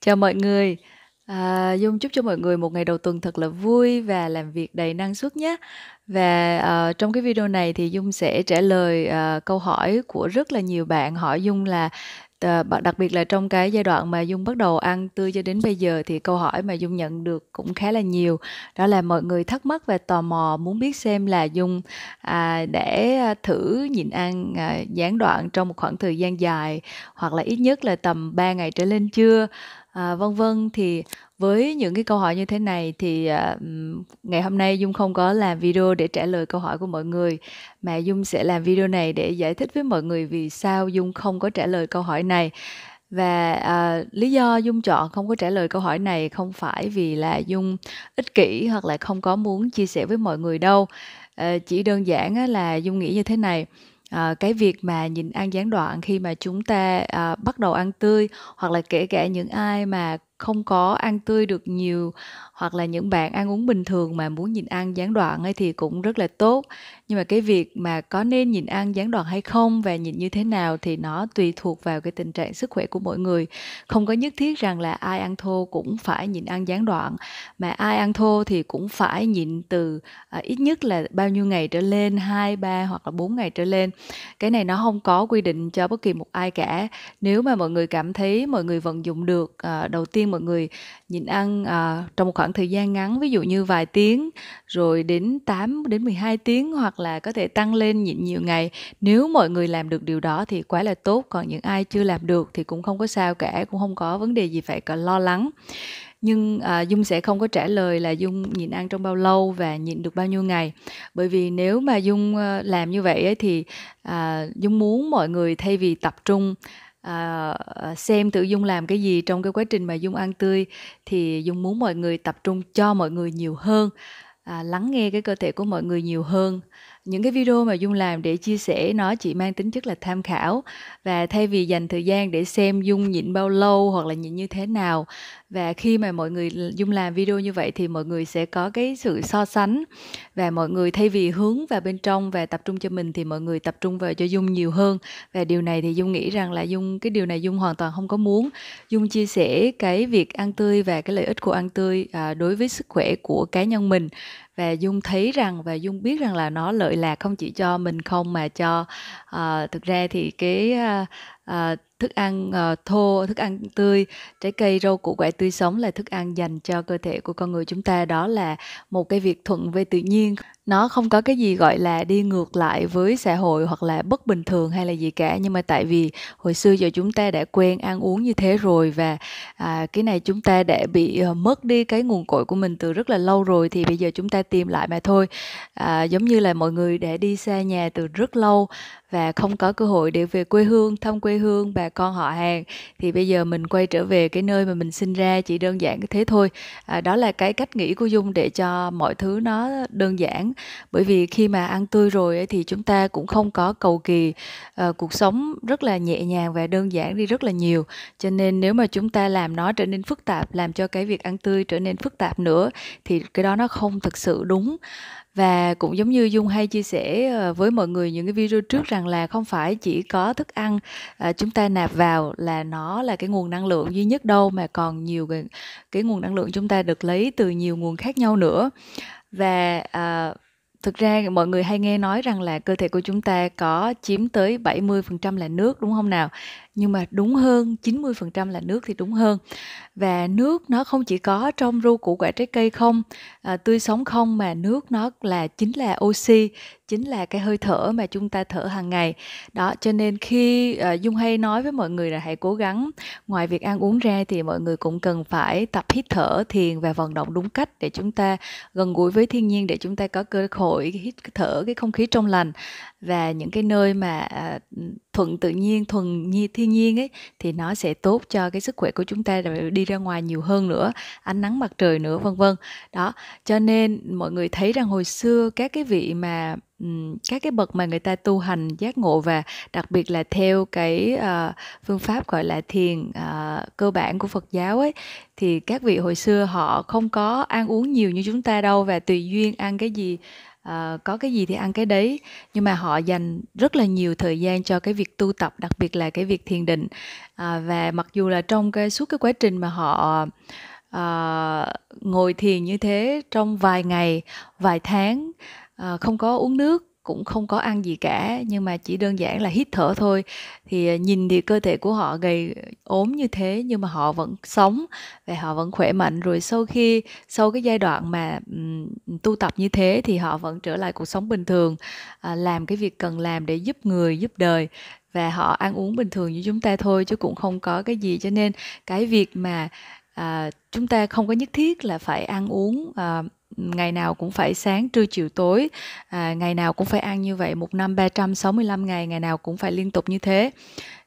Chào mọi người. À, Dung chúc cho mọi người một ngày đầu tuần thật là vui và làm việc đầy năng suất nhé. Và à, trong cái video này thì Dung sẽ trả lời à, câu hỏi của rất là nhiều bạn hỏi Dung là ờ, đặc biệt là trong cái giai đoạn mà Dung bắt đầu ăn tươi cho đến bây giờ thì câu hỏi mà Dung nhận được cũng khá là nhiều. Đó là mọi người thắc mắc và tò mò muốn biết xem là Dung à, để thử nhịn ăn à, gián đoạn trong một khoảng thời gian dài hoặc là ít nhất là tầm 3 ngày trở lên chưa à, vân vân thì với những cái câu hỏi như thế này thì à, ngày hôm nay dung không có làm video để trả lời câu hỏi của mọi người mà dung sẽ làm video này để giải thích với mọi người vì sao dung không có trả lời câu hỏi này và à, lý do dung chọn không có trả lời câu hỏi này không phải vì là dung ích kỷ hoặc là không có muốn chia sẻ với mọi người đâu à, chỉ đơn giản là dung nghĩ như thế này à, cái việc mà nhìn ăn gián đoạn khi mà chúng ta à, bắt đầu ăn tươi hoặc là kể cả những ai mà không có ăn tươi được nhiều hoặc là những bạn ăn uống bình thường mà muốn nhìn ăn gián đoạn ấy thì cũng rất là tốt nhưng mà cái việc mà có nên nhịn ăn gián đoạn hay không và nhịn như thế nào thì nó tùy thuộc vào cái tình trạng sức khỏe của mỗi người không có nhất thiết rằng là ai ăn thô cũng phải nhịn ăn gián đoạn mà ai ăn thô thì cũng phải nhịn từ à, ít nhất là bao nhiêu ngày trở lên hai ba hoặc là bốn ngày trở lên cái này nó không có quy định cho bất kỳ một ai cả nếu mà mọi người cảm thấy mọi người vận dụng được à, đầu tiên mọi người nhịn ăn à, trong một khoảng thời gian ngắn ví dụ như vài tiếng rồi đến 8 đến 12 tiếng hoặc là có thể tăng lên nhịn nhiều ngày nếu mọi người làm được điều đó thì quá là tốt còn những ai chưa làm được thì cũng không có sao cả cũng không có vấn đề gì phải có lo lắng nhưng à, dung sẽ không có trả lời là dung nhịn ăn trong bao lâu và nhịn được bao nhiêu ngày bởi vì nếu mà dung ờ, làm như vậy ấy, thì à, dung muốn mọi người thay vì tập trung à, xem tự dung làm cái gì trong cái quá trình mà dung ăn tươi thì dung muốn mọi người tập trung cho mọi người nhiều hơn À, lắng nghe cái cơ thể của mọi người nhiều hơn những cái video mà dung làm để chia sẻ nó chỉ mang tính chất là tham khảo và thay vì dành thời gian để xem dung nhịn bao lâu hoặc là nhịn như thế nào và khi mà mọi người dung làm video như vậy thì mọi người sẽ có cái sự so sánh và mọi người thay vì hướng vào bên trong và tập trung cho mình thì mọi người tập trung vào cho dung nhiều hơn và điều này thì dung nghĩ rằng là dung cái điều này dung hoàn toàn không có muốn dung chia sẻ cái việc ăn tươi và cái lợi ích của ăn tươi à, đối với sức khỏe của cá nhân mình và dung thấy rằng và dung biết rằng là nó lợi là không chỉ cho mình không mà cho uh, thực ra thì cái uh, uh, thức ăn uh, thô thức ăn tươi trái cây rau củ quả tươi sống là thức ăn dành cho cơ thể của con người chúng ta đó là một cái việc thuận về tự nhiên nó không có cái gì gọi là đi ngược lại với xã hội hoặc là bất bình thường hay là gì cả nhưng mà tại vì hồi xưa giờ chúng ta đã quen ăn uống như thế rồi và à, cái này chúng ta đã bị ờ, mất đi cái nguồn cội của mình từ rất là lâu rồi thì bây giờ chúng ta tìm lại mà thôi à, giống như là mọi người đã đi xa nhà từ rất lâu và không có cơ hội để về quê hương thăm quê hương bà con họ hàng thì bây giờ mình quay trở về cái nơi mà mình sinh ra chỉ đơn giản thế thôi à, đó là cái cách nghĩ của dung để cho mọi thứ nó đơn giản bởi vì khi mà ăn tươi rồi ấy, thì chúng ta cũng không có cầu kỳ à, cuộc sống rất là nhẹ nhàng và đơn giản đi rất là nhiều cho nên nếu mà chúng ta làm nó trở nên phức tạp làm cho cái việc ăn tươi trở nên phức tạp nữa thì cái đó nó không thực sự đúng và cũng giống như dung hay chia sẻ ờ, với mọi người những cái video trước rằng là không phải chỉ có thức ăn ờ, chúng ta nạp vào là nó là cái nguồn năng lượng duy nhất đâu mà còn nhiều cái, cái nguồn năng lượng chúng ta được lấy từ nhiều nguồn khác nhau nữa và à, thực ra mọi người hay nghe nói rằng là cơ thể của chúng ta có chiếm tới 70% là nước đúng không nào? nhưng mà đúng hơn 90% là nước thì đúng hơn và nước nó không chỉ có trong rau củ quả trái cây không à, tươi sống không mà nước nó là chính là oxy chính là cái hơi thở mà chúng ta thở hàng ngày đó cho nên khi à, dung hay nói với mọi người là hãy cố gắng ngoài việc ăn uống ra thì mọi người cũng cần phải tập hít thở thiền và vận động đúng cách để chúng ta gần gũi với thiên nhiên để chúng ta có cơ hội hít thở cái không khí trong lành và những cái nơi mà à, thuận tự nhiên thuần nhi thiên nhiên ấy thì nó sẽ tốt cho cái sức khỏe của chúng ta để đi ra ngoài nhiều hơn nữa ánh nắng mặt trời nữa vân vân đó cho nên mọi người thấy rằng hồi xưa các cái vị mà các cái bậc mà người ta tu hành giác ngộ và đặc biệt là theo cái uh, phương pháp gọi là thiền uh, cơ bản của Phật giáo ấy thì các vị hồi xưa họ không có ăn uống nhiều như chúng ta đâu và tùy duyên ăn cái gì à, có cái gì thì ăn cái đấy nhưng mà họ dành rất là nhiều thời gian cho cái việc tu tập đặc biệt là cái việc thiền định à, và mặc dù là trong cái suốt cái quá trình mà họ à, ngồi thiền như thế trong vài ngày vài tháng à, không có uống nước cũng không có ăn gì cả nhưng mà chỉ đơn giản là hít thở thôi thì à, nhìn thì cơ thể của họ gầy ờ, ốm như thế nhưng mà họ vẫn sống và họ vẫn khỏe mạnh rồi sau khi sau cái giai đoạn mà um, tu tập như thế thì họ vẫn trở lại cuộc sống bình thường à, làm cái việc cần làm để giúp người giúp đời và họ ăn uống bình thường như chúng ta thôi chứ cũng không có cái gì cho nên cái việc mà à, chúng ta không có nhất thiết là phải ăn uống à, ngày nào cũng phải sáng trưa chiều tối à, ngày nào cũng phải ăn như vậy một năm 365 ngày ngày nào cũng phải liên tục như thế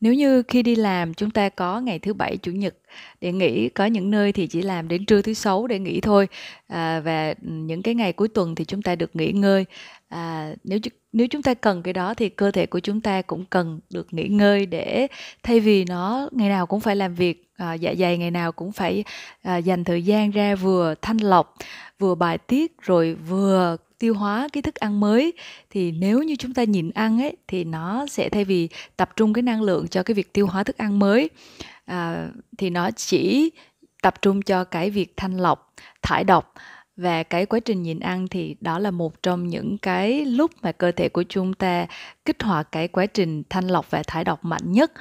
nếu như khi đi làm chúng ta có ngày thứ bảy chủ nhật để nghỉ có những nơi thì chỉ làm đến trưa thứ sáu để nghỉ thôi à, và ừ, những cái ngày cuối tuần thì chúng ta được nghỉ ngơi à, nếu nếu chúng ta cần cái đó thì cơ thể của chúng ta cũng cần được nghỉ ngơi để thay vì nó ngày nào cũng phải làm việc à, dạ dày ngày nào cũng phải à, dành thời gian ra vừa thanh lọc vừa bài tiết rồi vừa tiêu hóa cái thức ăn mới thì nếu như chúng ta nhịn ăn ấy thì nó sẽ thay vì tập trung cái năng lượng cho cái việc tiêu hóa thức ăn mới à, thì nó chỉ tập trung cho cái việc thanh lọc thải độc và cái quá trình nhịn ăn thì đó là một trong những cái lúc mà cơ thể của chúng ta kích hoạt cái quá trình thanh lọc và thải độc mạnh nhất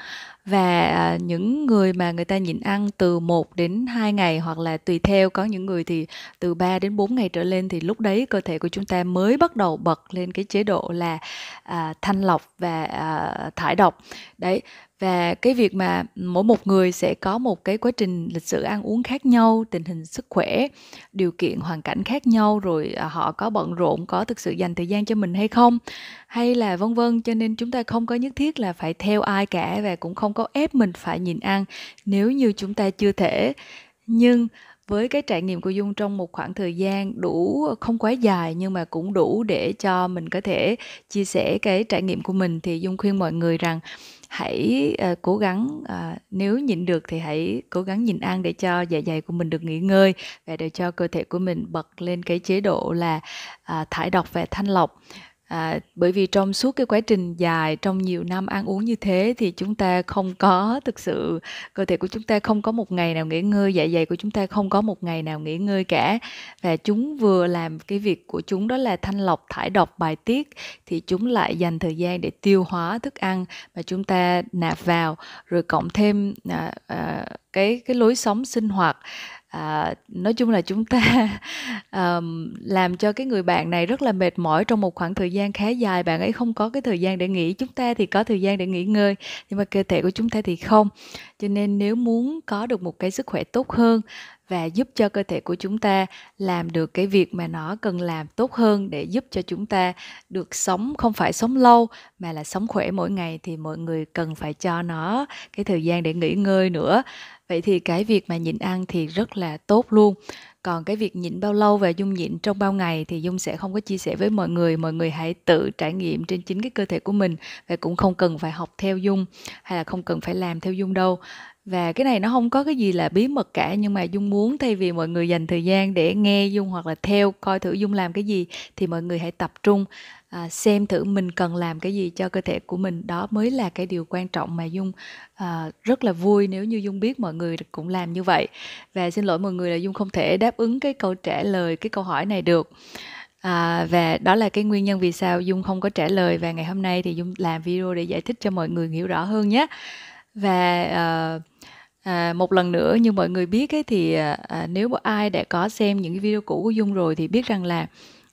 và à, những người mà người ta nhịn ăn từ 1 đến 2 ngày hoặc là tùy theo có những người thì từ 3 đến 4 ngày trở lên thì lúc đấy cơ thể của chúng ta mới bắt đầu bật lên cái chế độ là à, thanh lọc và à, thải độc. Đấy và cái việc mà mỗi một người sẽ có một cái quá trình lịch sử ăn uống khác nhau tình hình sức khỏe điều kiện hoàn cảnh khác nhau rồi à, họ có bận rộn có thực sự dành thời gian cho mình hay không hay là vân vân cho nên chúng ta không có nhất thiết là phải theo ai cả và cũng không có ép mình phải nhìn ăn nếu như chúng ta chưa thể nhưng với cái trải nghiệm của dung trong một khoảng thời gian đủ không quá dài nhưng mà cũng đủ để cho mình có thể chia sẻ cái trải nghiệm của mình thì dung khuyên mọi người rằng hãy uh, cố gắng uh, nếu nhịn được thì hãy cố gắng nhịn ăn để cho dạ dày của mình được nghỉ ngơi và để cho cơ thể của mình bật lên cái chế độ là uh, thải độc và thanh lọc à, bởi vì trong suốt cái quá trình dài trong nhiều năm ăn uống như thế thì chúng ta không có thực sự cơ thể của chúng ta không có một ngày nào nghỉ ngơi dạ dày của chúng ta không có một ngày nào nghỉ ngơi cả và chúng vừa làm cái việc của chúng đó là thanh lọc thải độc bài tiết thì chúng lại dành thời gian để tiêu hóa thức ăn mà chúng ta nạp vào rồi cộng thêm à, à, cái cái lối sống sinh hoạt à, nói chung là chúng ta um, làm cho cái người bạn này rất là mệt mỏi trong một khoảng thời gian khá dài bạn ấy không có cái thời gian để nghỉ chúng ta thì có thời gian để nghỉ ngơi nhưng mà cơ thể của chúng ta thì không cho nên nếu muốn có được một cái sức khỏe tốt hơn và giúp cho cơ thể của chúng ta làm được cái việc mà nó cần làm tốt hơn để giúp cho chúng ta được sống không phải sống lâu mà là sống khỏe mỗi ngày thì mọi người cần phải cho nó cái thời gian để nghỉ ngơi nữa vậy thì cái việc mà nhịn ăn thì rất là tốt luôn còn cái việc nhịn bao lâu và dung nhịn trong bao ngày thì dung sẽ không có chia sẻ với mọi người mọi người hãy tự trải nghiệm trên chính cái cơ thể của mình và cũng không cần phải học theo dung hay là không cần phải làm theo dung đâu và cái này nó không có cái gì là bí mật cả nhưng mà dung muốn thay vì mọi người dành thời gian để nghe dung hoặc là theo coi thử dung làm cái gì thì mọi người hãy tập trung à, xem thử mình cần làm cái gì cho cơ thể của mình đó mới là cái điều quan trọng mà dung à, rất là vui nếu như dung biết mọi người cũng làm như vậy và xin lỗi mọi người là dung không thể đáp ứng cái câu trả lời cái câu hỏi này được À, và đó là cái nguyên nhân vì sao dung không có trả lời và ngày hôm nay thì dung làm video để giải thích cho mọi người hiểu rõ hơn nhé và uh, À, một lần nữa như mọi người biết ấy, thì à, à nếu ai đã có xem những cái video cũ của Dung rồi thì biết rằng là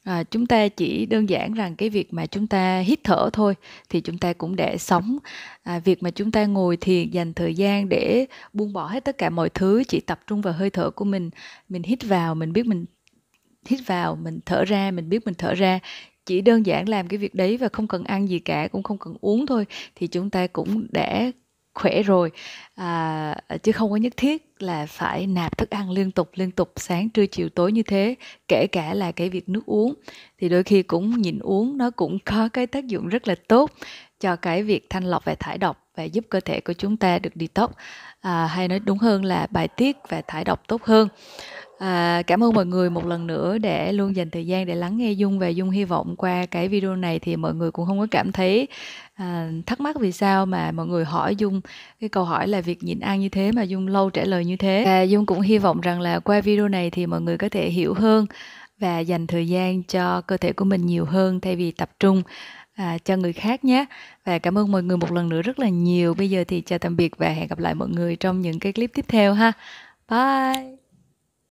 à, chúng ta chỉ đơn giản rằng cái việc mà chúng ta hít thở thôi thì chúng ta cũng để sống à, việc mà chúng ta ngồi thiền dành thời gian để buông bỏ hết tất cả mọi thứ chỉ tập trung vào hơi thở của mình mình hít vào mình biết mình hít vào mình thở ra mình biết mình thở ra chỉ đơn giản làm cái việc đấy và không cần ăn gì cả cũng không cần uống thôi thì chúng ta cũng đã khỏe rồi à, chứ không có nhất thiết là phải nạp thức ăn liên tục liên tục sáng trưa chiều tối như thế kể cả là cái việc nước uống thì đôi khi cũng nhịn uống nó cũng có cái tác dụng rất là tốt cho cái việc thanh lọc và thải độc và giúp cơ thể của chúng ta được detox à, hay nói đúng hơn là bài tiết và thải độc tốt hơn À, cảm ơn mọi người một lần nữa để luôn dành thời gian để lắng nghe Dung và Dung hy vọng qua cái video này thì mọi người cũng không có cảm thấy à, thắc mắc vì sao mà mọi người hỏi Dung cái câu hỏi là việc nhịn ăn như thế mà Dung lâu trả lời như thế. À, Dung cũng hy vọng rằng là qua video này thì mọi người có thể hiểu hơn và dành thời gian cho cơ thể của mình nhiều hơn thay vì tập trung à, cho người khác nhé và cảm ơn mọi người một lần nữa rất là nhiều bây giờ thì chào tạm biệt và hẹn gặp lại mọi người trong những cái clip tiếp theo ha bye